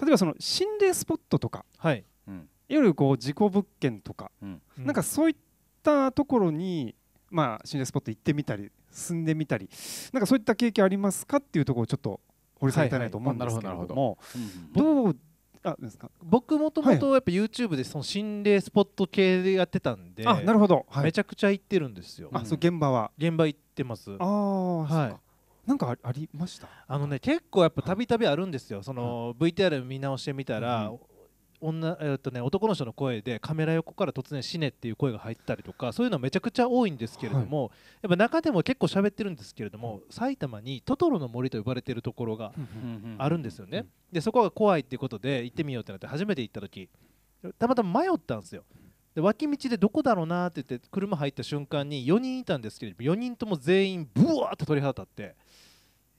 例えばその心霊スポットとか、はい、夜こう事故物件とか、うん、なんかそういったところに、まあ、心霊スポット行ってみたり住んでみたりなんかそういった経験ありますかっていうところをちょっと掘り下げたいなと思うんですけれども、どどうあですか僕もともとやっぱ YouTube でその心霊スポット系でやってたんで、あなるほど、はい、めちゃくちゃ行ってるんですよあ、そう現場は現場行ってますああ、はいなんかありましたあのね結構やっぱたびたびあるんですよ、その VTR 見直してみたら、女えっとね、男の人の声でカメラ横から突然「死ね」っていう声が入ったりとかそういうのめちゃくちゃ多いんですけれども、はい、やっぱ中でも結構喋ってるんですけれども埼玉にトトロの森と呼ばれてるところがあるんですよね。でそこが怖いっていうことで行ってみようってなって初めて行った時たまたま迷ったんですよ。で脇道でどこだろうなって言って車入った瞬間に4人いたんですけれども4人とも全員ブワーっと鳥肌立って。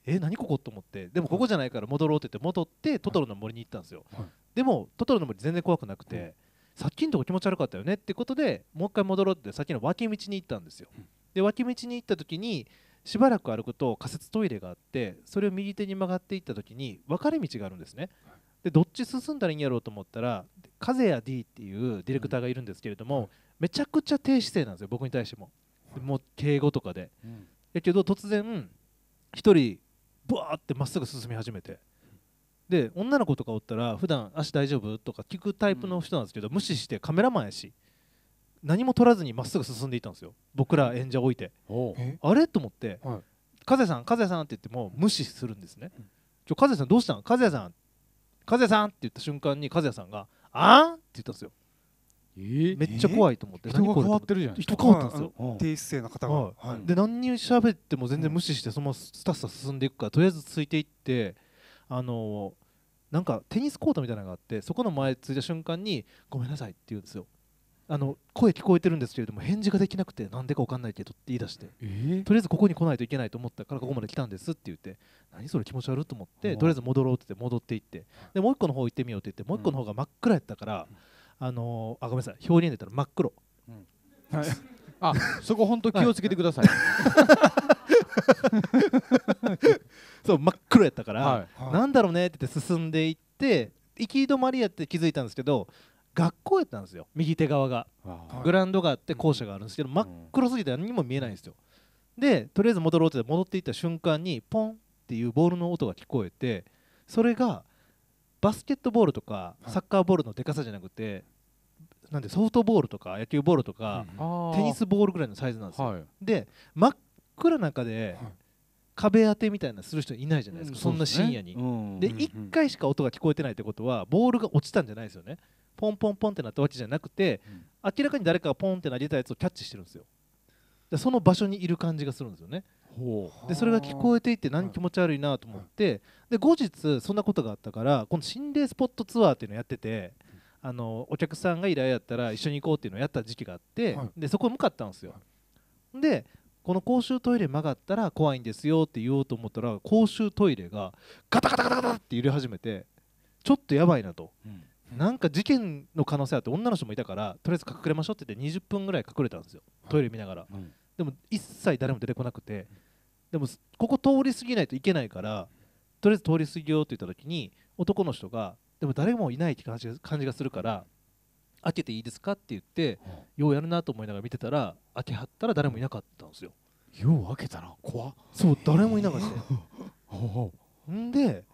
え何ここと思ってでもここじゃないから戻ろうって言って戻ってトトロの森に行ったんですよ、はい、でもトトロの森全然怖くなくて、はい、さっきのとこ気持ち悪かったよねってことでもう一回戻ろうってさっきの脇道に行ったんですよ、うん、で脇道に行った時にしばらく歩くと仮設トイレがあってそれを右手に曲がっていった時に分かれ道があるんですね、はい、でどっち進んだらいいんやろうと思ったら風谷 D っていうディレクターがいるんですけれども、うん、めちゃくちゃ低姿勢なんですよ僕に対しても、もう敬語とかで、うん、けど突然1人ブーってまっすぐ進み始めてで女の子とかおったら普段足大丈夫とか聞くタイプの人なんですけど、無視してカメラマンやし何も取らずにまっすぐ進んでいったんですよ僕ら演者置いてあれと思って「風さん風さん」って言っても無視するんですね「ちょ風さんどうしたん風さん風さん」って言った瞬間に風さんが「あん?」って言ったんですよめっちゃ怖いと思って人が変わってるじゃん人変わったんですよ低姿勢の方がで何に喋っても全然無視してそのまスタスタ進んでいくからとりあえずついていってあのなんかテニスコートみたいなのがあってそこの前ついた瞬間に「ごめんなさい」って言うんですよあの声聞こえてるんですけれども返事ができなくてなんでか分かんないけどって言い出して、えー、とりあえずここに来ないといけないと思ったからここまで来たんですって言って何それ気持ち悪いと思ってとりあえず戻ろうって言って戻っていってでもう一個の方行ってみようって言ってもう一個の方が真っ暗やったから、うんあのあごめんなさい表現で言ったら真っ黒、うんはい、あそこ本当気をつけてください、そう真っ黒やったから、はい、なんだろうねって言って進んでいって行き止まりやって気づいたんですけど学校やったんですよ右手側が、はい、グラウンドがあって校舎があるんですけど、真っ黒すぎて何にも見えないんですよでとりあえず戻ろうって戻っていった瞬間にポンっていうボールの音が聞こえてそれがバスケットボールとかサッカーボールのでかさじゃなくて、なんでソフトボールとか野球ボールとか、テニスボールぐらいのサイズなんですよ。で真っ暗な中で、壁当てみたいなする人いないじゃないですか、そんな深夜に、で1回しか音が聞こえてないってことはボールが落ちたんじゃないですよねポンポンポンってなったわけじゃなくて、明らかに誰かがポンって投げたやつをキャッチしてるんですよでその場所にいる感じがするんですよね。でそれが聞こえていて何気持ち悪いなと思ってで後日そんなことがあったからこの心霊スポットツアーっていうのをやっててあのお客さんが依頼やったら一緒に行こうっていうのをやった時期があってでそこへ向かったんですよ。でこの公衆トイレ曲がったら怖いんですよって言おうと思ったら公衆トイレがガタガタガタガタって揺れ始めてちょっとやばいなと、うん、なんか事件の可能性あって女の人もいたからとりあえず隠れましょうって言って20分ぐらい隠れたんですよトイレ見ながら、でも一切誰も出てこなくてでもここ通り過ぎないといけないからとりあえず通り過ぎようって言った時に男の人がでも誰もいないって感じ感じがするから開けていいですかって言ってようやるなと思いながら見てたら開けはったら誰もいなかったんですよ。よう開けたな怖そう誰もいなかった んで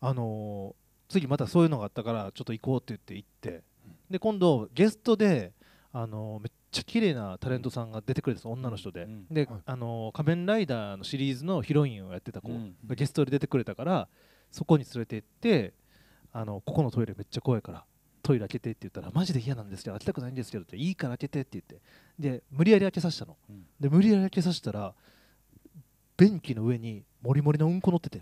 あのー、次またそういうのがあったからちょっと行こうって言って行ってで今度ゲストであのー、めっちゃ綺麗なタレントさんが出てくるんです女の人で、うん、で、はい、あの仮面ライダーのシリーズのヒロインをやってた子がゲストで出てくれたからそこに連れて行ってあのここのトイレめっちゃ怖いからトイレ開けてって言ったらマジで嫌なんですけど開けたくないんですけどっていいから開けてって言ってで無理やり開けさせたの、うん、で無理やり開けさせたら便器の上にモリモリのうんこ乗ってて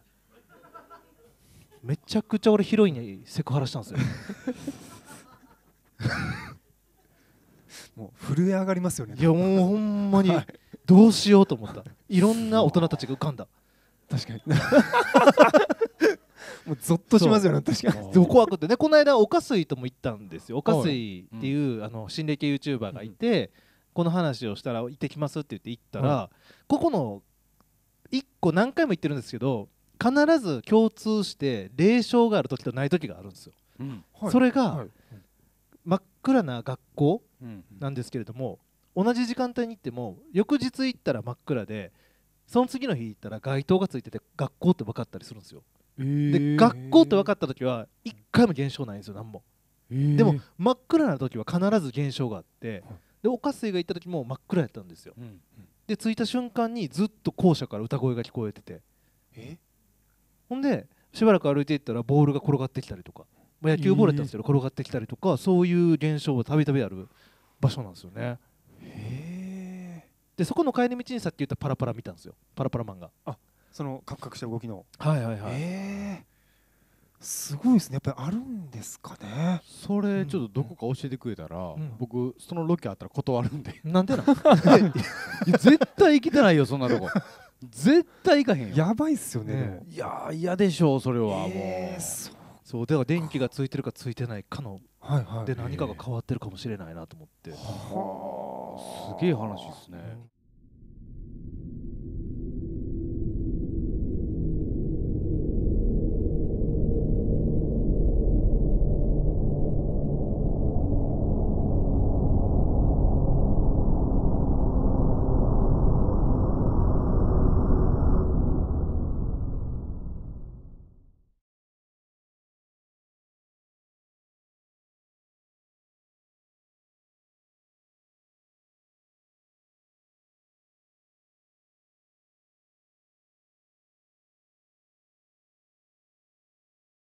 めちゃくちゃ俺ヒロインにセクハラしたんですよ もう震え上がりますよねいやもうほんまにどうしようと思った、はい、いろんな大人たちが浮かんだ確かに もうゾッとしますよね確かにでも怖くてねこの間岡水とも行ったんですよ岡水っていう、うん、あの心霊系 YouTuber がいて、うん、この話をしたら行ってきますって言って行ったら、うん、ここの1個何回も行ってるんですけど必ず共通して霊障がある時とない時があるんですよ、うんはい、それが、はい、真っ暗な学校なんですけれども、同じ時間帯に行っても翌日行ったら真っ暗でその次の日行ったら街灯がついてて学校って分かったりするんですよ、えー、で学校って分かった時は1回も現象ないんですよ何も、えー、でも真っ暗な時は必ず現象があってでおかすいが行った時も真っ暗やったんですよ、うんうん、で着いた瞬間にずっと校舎から歌声が聞こえててほんでしばらく歩いていったらボールが転がってきたりとかまあ、野球ボールだったんですけど、転がってきたりとかそういう現象をたびたびある場所なんですよねでそこの帰り道にさっき言ったパラパラ見たんですよパラパラ漫画あそのカクカクした動きのはいはいはいえすごいですねやっぱりあるんですかねそれちょっとどこか教えてくれたら、うん僕そのロケあったら断るんでなんでなん 絶対行きたないよそんなとこ 絶対行かへんよやばいっすよね、ねいや嫌でしょうそれはもう、えーそうでは電気がついてるかついてないかの、はいはい、で何かが変わってるかもしれないなと思って、えー、はすげえ話ですね、